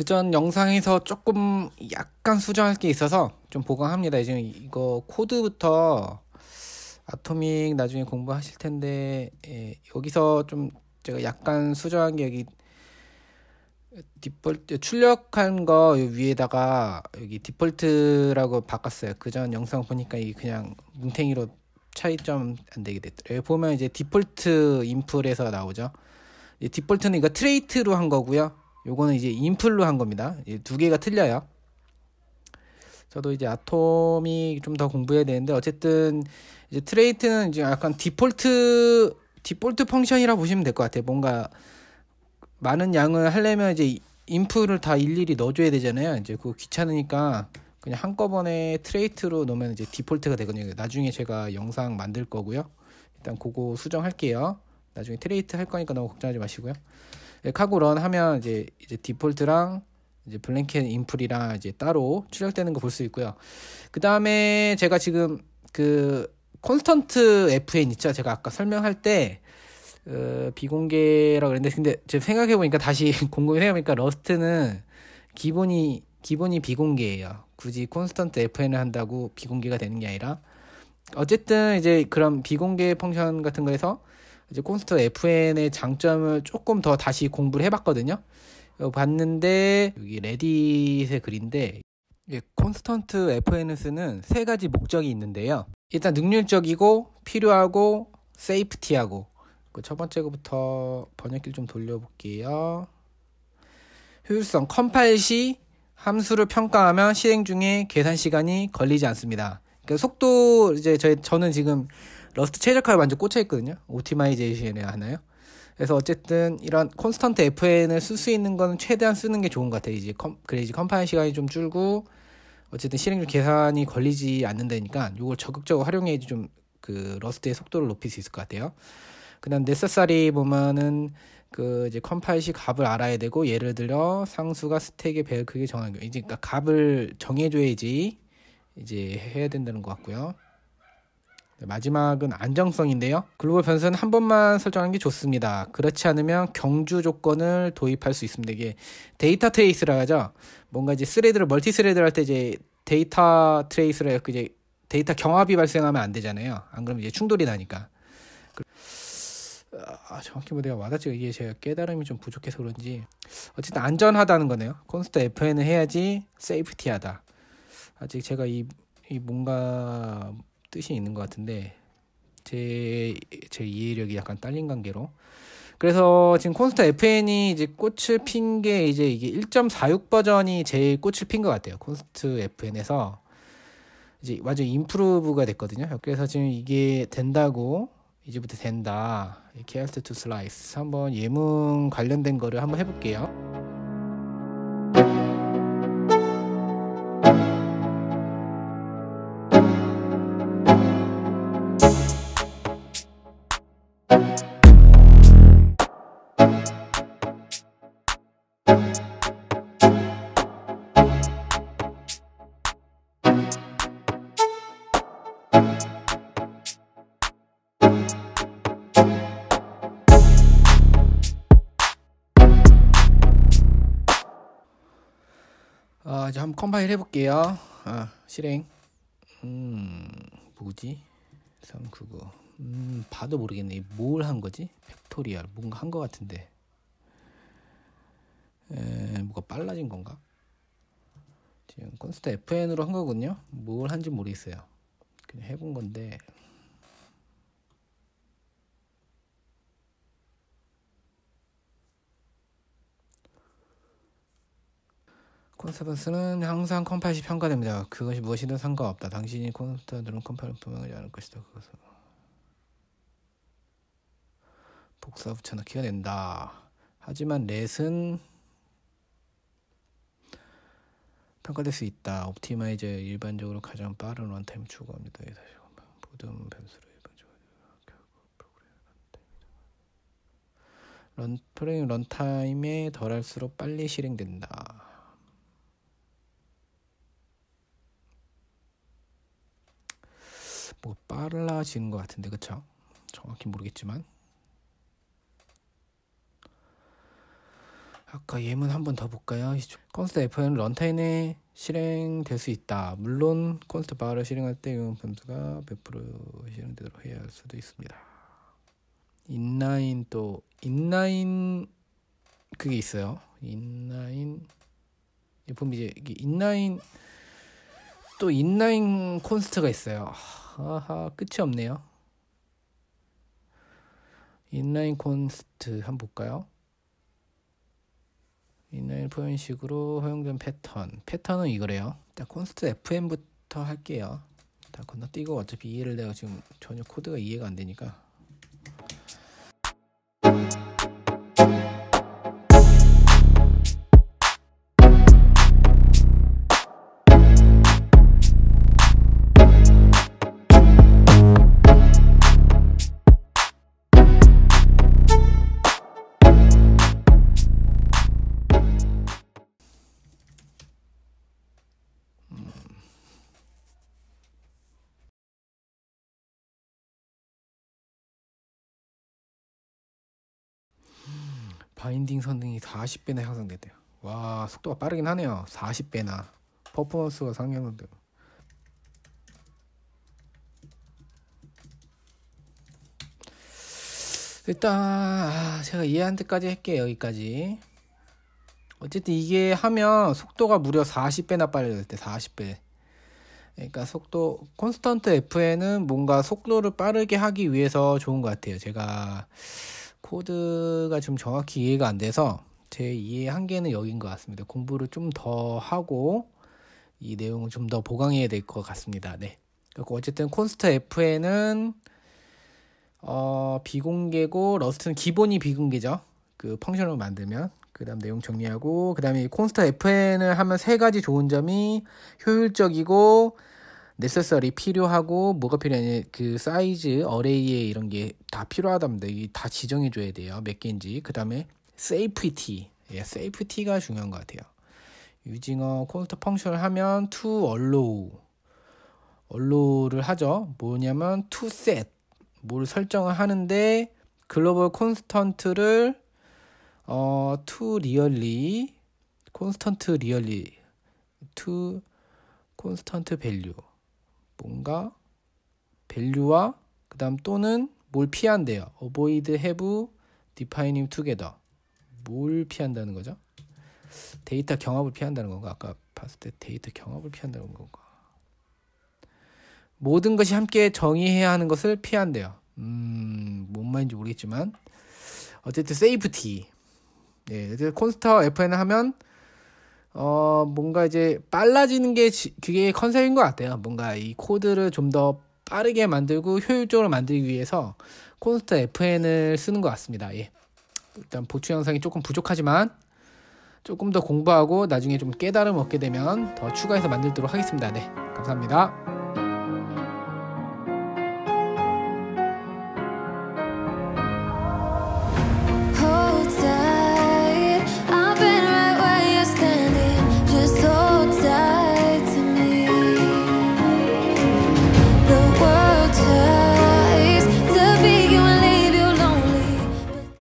그 전 영상에서 조금 약간 수정할 게 있어서 좀 보강합니다. 지금 이거 코드부터 아토믹 나중에 공부하실 텐데 예, 여기서 좀 제가 약간 수정한 게 여기 디폴트 출력한 거 위에다가 여기 디폴트라고 바꿨어요. 그 전 영상 보니까 이게 그냥 뭉탱이로 차이점 안 되게 됐더라고요 보면 이제 디폴트 인풋에서 나오죠. 디폴트는 이거 트레이트로 한 거고요. 요거는 이제 인플루한 겁니다. 두 개가 틀려요. 저도 이제 아톰이 좀 더 공부해야 되는데 어쨌든 이제 트레이트는 이제 약간 디폴트 디폴트 펑션이라 보시면 될 것 같아요. 뭔가 많은 양을 하려면 이제 인프를 다 일일이 넣어줘야 되잖아요. 이제 그거 귀찮으니까 그냥 한꺼번에 트레이트로 넣으면 이제 디폴트가 되거든요. 나중에 제가 영상 만들 거고요. 일단 그거 수정할게요. 나중에 트레이트 할 거니까 너무 걱정하지 마시고요. 예, 카고런 하면 이제 이제 디폴트랑 이제 블랭켓 인풀이랑 이제 따로 출력되는 거 볼 수 있고요. 그 다음에 제가 지금 그 콘스턴트 FN 있죠. 제가 아까 설명할 때 어, 비공개라 그랬는데 근데 지금 생각해 보니까 다시 공공이 생각해 보니까 러스트는 기본이 기본이 비공개예요. 굳이 콘스턴트 FN을 한다고 비공개가 되는 게 아니라 어쨌든 이제 그런 비공개 펑션 같은 거에서 이제 콘스트 FN의 장점을 조금 더 다시 공부를 해봤거든요. 어, 봤는데 여기 레딧의 글인데 콘스턴트 FNS는 세 가지 목적이 있는데요. 일단 능률적이고 필요하고 세이프티하고 그 첫 번째 거부터 번역기를 좀 돌려볼게요. 효율성 컴파일 시 함수를 평가하면 실행 중에 계산 시간이 걸리지 않습니다. 그러니까 속도 이제 저희 저는 지금 러스트 최적화에 완전 꽂혀있거든요. 오티마이제이션에 하나요? 그래서 어쨌든 이런 콘스턴트 FN을 쓸 수 있는 거는 최대한 쓰는 게 좋은 것 같아요. 이제 컴, 그래 이제 컴파일 시간이 좀 줄고 어쨌든 실행률 계산이 걸리지 않는다니까 이걸 적극적으로 활용해야지 좀 그 러스트의 속도를 높일 수 있을 것 같아요. 그다음 네세사리 보면은 그 이제 컴파일시 값을 알아야 되고 예를 들어 상수가 스택의 배열 크기 정하는 거 이제 그러니까 값을 정해줘야지 이제 해야 된다는 것 같고요. 네, 마지막은 안정성인데요. 글로벌 변수는 한 번만 설정하는 게 좋습니다. 그렇지 않으면 경주 조건을 도입할 수 있습니다. 이게 데이터 트레이스라 하죠. 뭔가 이제 스레드를 멀티 스레드를 할때 이제 데이터 트레이스를 해서 이제 데이터 경합이 발생하면 안 되잖아요. 안 그러면 이제 충돌이 나니까. 그, 아, 정확히 뭐 내가 와닿지가 이게 제가 깨달음이 좀 부족해서 그런지 어쨌든 안전하다는 거네요. 콘스트 FN을 해야지 세이프티하다. 아직 제가 이, 이 뭔가 뜻이 있는 것 같은데 제, 제 이해력이 약간 딸린 관계로. 그래서 지금 콘스타 FN이 이제 꽃을 핀 게 이제 이게 1.46 버전이 제일 꽃을 핀 것 같아요. 콘스트 FN에서. 이제 완전 인프루브가 됐거든요. 그래서 지금 이게 된다고, 이제부터 된다. 케어스 투 슬라이스. 한번 예문 관련된 거를 한번 해볼게요. 아, 이제 한번 컴파일 해볼게요. 아, 실행. 음, 뭐지? 399. 음, 봐도 모르겠네. 뭘 한 거지? 팩토리얼. 뭔가 한 거 같은데. 에, 뭐가 빨라진 건가? 지금 콘스타 FN으로 한 거군요. 뭘 한지 모르겠어요. 그냥 해본 건데. 콘서턴스는 항상 컴팟이 평가됩니다. 그것이 무엇이든 상관없다. 당신이 콘서턴트는 컴팟을 분명하지 않을 것이다. 그것은 복사 붙여넣기가 된다. 하지만 렛은 평가될 수 있다. 옵티마이저 일반적으로 가장 빠른 원타임 추구합니다. 모든 변수를 일반적으로 런 프로그램 런타임에 덜할수록 빨리 실행된다. 뭐 빨라지는 것 같은데 그쵸? 정확히 모르겠지만 아까 예문 한번더 볼까요? 콘스트 F는 런타인에 실행될 수 있다. 물론 콘스트 바를 실행할 때 이용 변수가 100% 실행되도록 해야 할 수도 있습니다. 인라인 또 인라인 그게 있어요. 인라인 예품 이제 인라인 또 인라인 콘스트가 있어요. 아하, 끝이 없네요. 인라인 콘스트 한번 볼까요? 인라인 표현식으로 허용된 패턴. 패턴은 이거래요. 일단 콘스트 FM부터 할게요. 다 건너뛰고 어차피 이해를 내가 지금 전혀 코드가 이해가 안 되니까. 바인딩 성능이 40배나 향상됐대요. 와 속도가 빠르긴 하네요. 40배나 퍼포먼스가 상향한데요 일단 아, 제가 이해한 데까지 할게요. 여기까지. 어쨌든 이게 하면 속도가 무려 40배나 빨라졌을 때 40배. 그러니까 속도 콘스턴트 F에는 뭔가 속도를 빠르게 하기 위해서 좋은 것 같아요. 제가 코드가 좀 정확히 이해가 안 돼서 제 이해 한계는 여긴 것 같습니다. 공부를 좀 더 하고 이 내용을 좀 더 보강해야 될 것 같습니다. 네. 그리고 어쨌든 콘스트 F에는 어, 비공개고 러스트는 기본이 비공개죠. 그 펑션으로 만들면 그다음 내용 정리하고 그다음에 콘스트 FN을 하면 세 가지 좋은 점이 효율적이고 necessary 필요하고 뭐가 필요하냐 그 사이즈 어레이에 이런 게 다 필요하답니다. 이게 다 지정해 줘야 돼요. 몇 개인지. 그다음에 safety. 예, safety가 중요한 것 같아요. 유징어 콘스트 펑션을 하면 to allow allow를 하죠. 뭐냐면 to set 뭘 설정을 하는데 글로벌 콘스턴트를 어 to really 콘스턴트 리얼리 to 콘스턴트 밸류 뭔가 밸류와 그다음 또는 뭘 피한대요. avoid have defining together. 뭘 피한다는 거죠? 데이터 경합을 피한다는 건가? 아까 봤을 때 데이터 경합을 피한다는 건가? 모든 것이 함께 정의해야 하는 것을 피한대요. 음, 뭔 말인지 모르겠지만 어쨌든 세이프티. 예, 콘스터 FN 하면 어, 뭔가 이제 빨라지는 게 지, 그게 컨셉인 것 같아요. 뭔가 이 코드를 좀 더 빠르게 만들고 효율적으로 만들기 위해서 콘스트 FN을 쓰는 것 같습니다. 예. 일단 보충 영상이 조금 부족하지만 조금 더 공부하고 나중에 좀 깨달음 얻게 되면 더 추가해서 만들도록 하겠습니다. 네. 감사합니다.